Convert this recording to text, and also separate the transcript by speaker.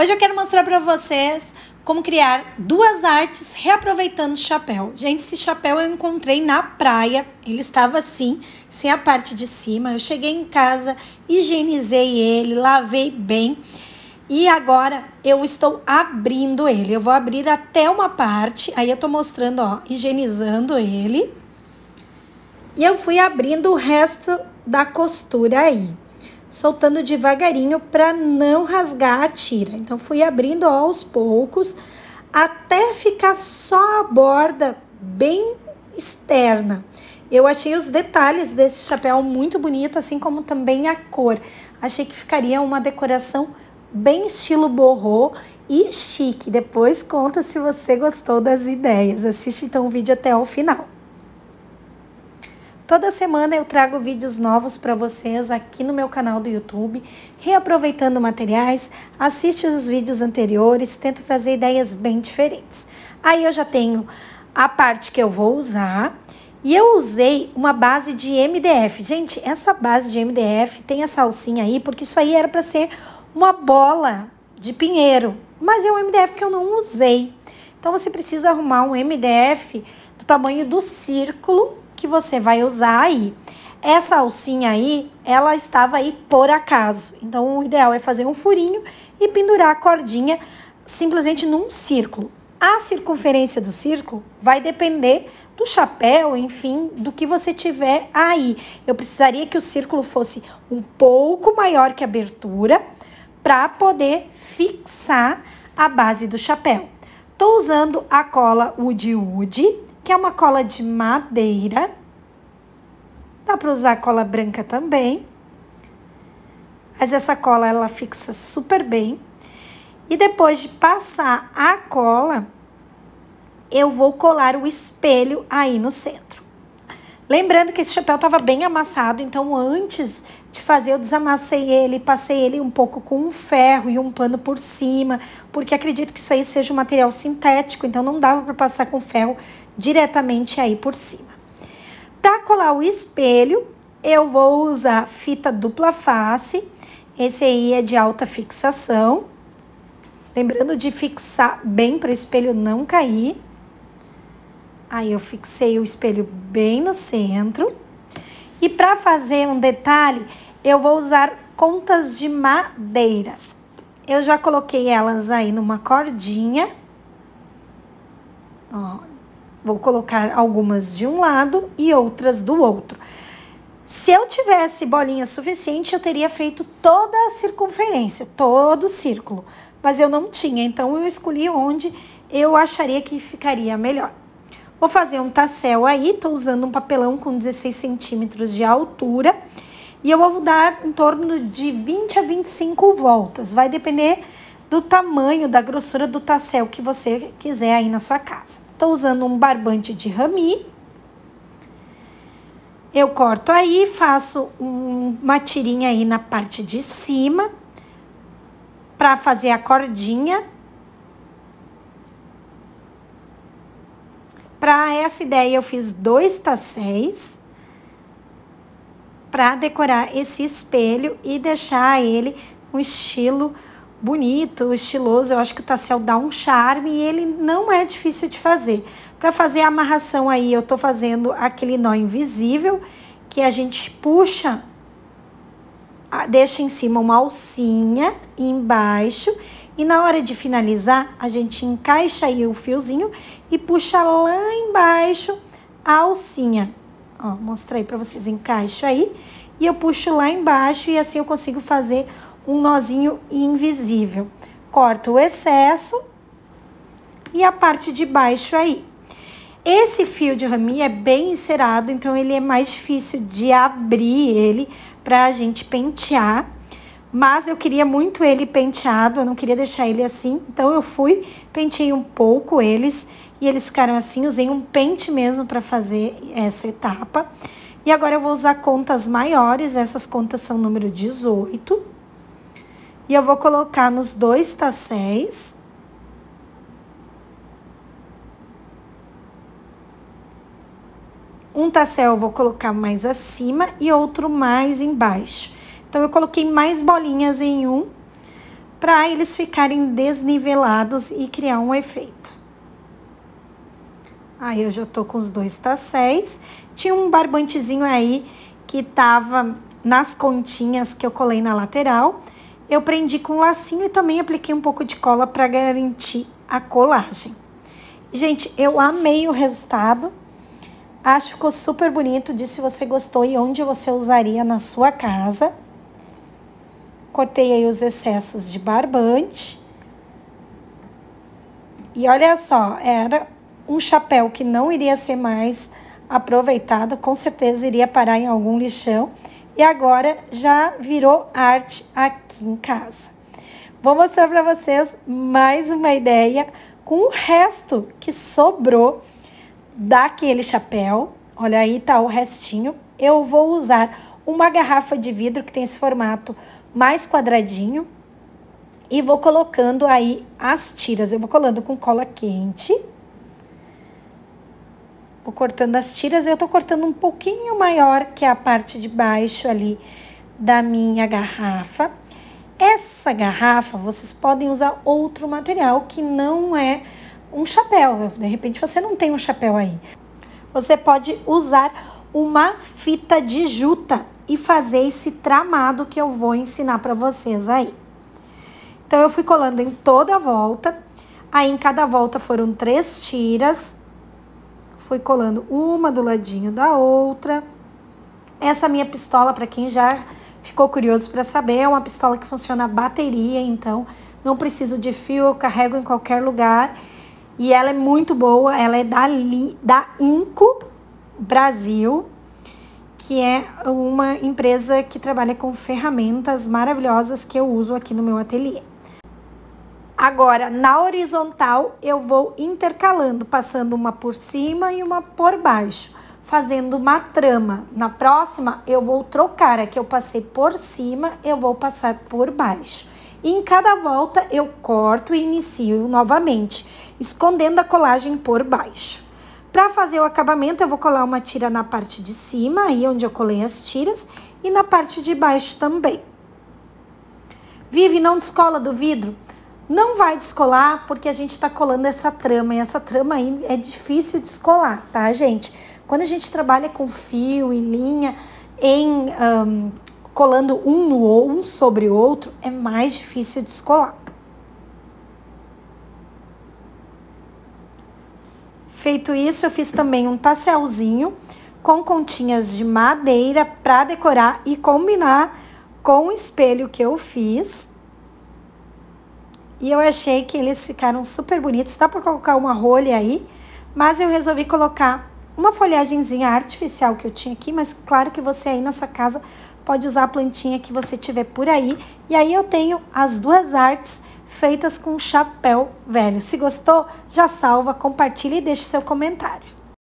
Speaker 1: Hoje eu quero mostrar para vocês como criar duas artes reaproveitando chapéu. Gente, esse chapéu eu encontrei na praia, ele estava assim, sem a parte de cima. Eu cheguei em casa, higienizei ele, lavei bem. E agora eu estou abrindo ele. Eu vou abrir até uma parte, aí eu tô mostrando, ó, higienizando ele. E eu fui abrindo o resto da costura aí soltando devagarinho para não rasgar a tira. Então, fui abrindo aos poucos até ficar só a borda bem externa. Eu achei os detalhes desse chapéu muito bonito, assim como também a cor. Achei que ficaria uma decoração bem estilo borrô e chique. Depois conta se você gostou das ideias. Assiste então o vídeo até o final. Toda semana eu trago vídeos novos para vocês aqui no meu canal do YouTube, reaproveitando materiais, assiste os vídeos anteriores, tento trazer ideias bem diferentes. Aí eu já tenho a parte que eu vou usar e eu usei uma base de MDF. Gente, essa base de MDF tem essa alcinha aí, porque isso aí era para ser uma bola de pinheiro, mas é um MDF que eu não usei. Então você precisa arrumar um MDF do tamanho do círculo que você vai usar aí. Essa alcinha aí, ela estava aí por acaso. Então, o ideal é fazer um furinho e pendurar a cordinha simplesmente num círculo. A circunferência do círculo vai depender do chapéu, enfim, do que você tiver aí. Eu precisaria que o círculo fosse um pouco maior que a abertura para poder fixar a base do chapéu. Estou usando a cola Woody Woody que é uma cola de madeira. Dá para usar cola branca também. Mas essa cola ela fixa super bem. E depois de passar a cola, eu vou colar o espelho aí no centro. Lembrando que esse chapéu estava bem amassado, então antes de fazer eu desamassei ele, passei ele um pouco com um ferro e um pano por cima, porque acredito que isso aí seja um material sintético, então não dava para passar com ferro diretamente aí por cima. Para colar o espelho, eu vou usar fita dupla face, esse aí é de alta fixação, lembrando de fixar bem para o espelho não cair. Aí eu fixei o espelho bem no centro. E para fazer um detalhe, eu vou usar contas de madeira. Eu já coloquei elas aí numa cordinha. Ó, vou colocar algumas de um lado e outras do outro. Se eu tivesse bolinha suficiente, eu teria feito toda a circunferência, todo o círculo. Mas eu não tinha, então eu escolhi onde eu acharia que ficaria melhor. Vou fazer um tassel aí, tô usando um papelão com 16 centímetros de altura. E eu vou dar em torno de 20 a 25 voltas. Vai depender do tamanho, da grossura do tassel que você quiser aí na sua casa. Tô usando um barbante de rami. Eu corto aí, faço um, uma tirinha aí na parte de cima para fazer a cordinha Para essa ideia, eu fiz dois tasséis para decorar esse espelho e deixar ele um estilo bonito, estiloso. Eu acho que o tassel dá um charme e ele não é difícil de fazer. Para fazer a amarração aí, eu tô fazendo aquele nó invisível que a gente puxa, deixa em cima uma alcinha embaixo e na hora de finalizar, a gente encaixa aí o fiozinho e puxa lá embaixo a alcinha. Ó, mostrei para vocês, encaixo aí e eu puxo lá embaixo e assim eu consigo fazer um nozinho invisível. Corto o excesso e a parte de baixo aí. Esse fio de rami é bem encerado, então ele é mais difícil de abrir ele para a gente pentear. Mas eu queria muito ele penteado, eu não queria deixar ele assim. Então eu fui, pentei um pouco eles e eles ficaram assim. Usei um pente mesmo para fazer essa etapa. E agora eu vou usar contas maiores, essas contas são número 18. E eu vou colocar nos dois tacéis. Um tassel eu vou colocar mais acima e outro mais embaixo. Então, eu coloquei mais bolinhas em um para eles ficarem desnivelados e criar um efeito. Aí, eu já tô com os dois tasséis. Tinha um barbantezinho aí que tava nas continhas que eu colei na lateral. Eu prendi com um lacinho e também apliquei um pouco de cola para garantir a colagem. Gente, eu amei o resultado. Acho que ficou super bonito. Disse se você gostou e onde você usaria na sua casa. Cortei aí os excessos de barbante. E olha só, era um chapéu que não iria ser mais aproveitado, com certeza iria parar em algum lixão. E agora já virou arte aqui em casa. Vou mostrar para vocês mais uma ideia com o resto que sobrou daquele chapéu. Olha aí, tá o restinho. Eu vou usar uma garrafa de vidro que tem esse formato mais quadradinho e vou colocando aí as tiras. Eu vou colando com cola quente. Vou cortando as tiras. Eu tô cortando um pouquinho maior que a parte de baixo ali da minha garrafa. Essa garrafa, vocês podem usar outro material que não é um chapéu. De repente, você não tem um chapéu aí. Você pode usar uma fita de juta e fazer esse tramado que eu vou ensinar para vocês aí. Então, eu fui colando em toda a volta. Aí, em cada volta foram três tiras. Fui colando uma do ladinho da outra. Essa minha pistola, para quem já ficou curioso para saber, é uma pistola que funciona a bateria. Então, não preciso de fio, eu carrego em qualquer lugar. E ela é muito boa, ela é da, li, da Inco Brasil, que é uma empresa que trabalha com ferramentas maravilhosas que eu uso aqui no meu ateliê. Agora, na horizontal, eu vou intercalando, passando uma por cima e uma por baixo, fazendo uma trama. Na próxima, eu vou trocar. A que eu passei por cima, eu vou passar por baixo. E em cada volta, eu corto e inicio novamente, escondendo a colagem por baixo. Para fazer o acabamento, eu vou colar uma tira na parte de cima, aí onde eu colei as tiras, e na parte de baixo também. Vive, não descola do vidro? Não vai descolar, porque a gente está colando essa trama, e essa trama aí é difícil descolar, tá, gente? Quando a gente trabalha com fio e linha, em um, colando um, no, um sobre o outro, é mais difícil descolar. Feito isso, eu fiz também um tasselzinho com continhas de madeira para decorar e combinar com o espelho que eu fiz. E eu achei que eles ficaram super bonitos. Dá para colocar uma rolha aí, mas eu resolvi colocar uma folhagemzinha artificial que eu tinha aqui, mas claro que você aí na sua casa pode usar a plantinha que você tiver por aí. E aí eu tenho as duas artes feitas com chapéu velho. Se gostou, já salva, compartilha e deixe seu comentário.